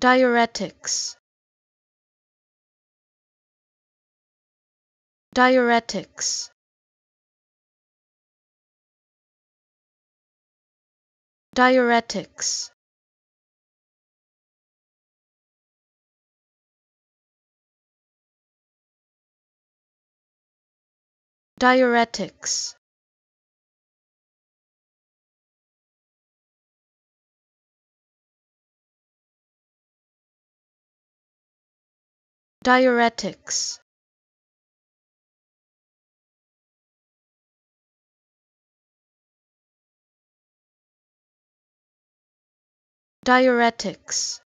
diuretics diuretics diuretics diuretics diuretics diuretics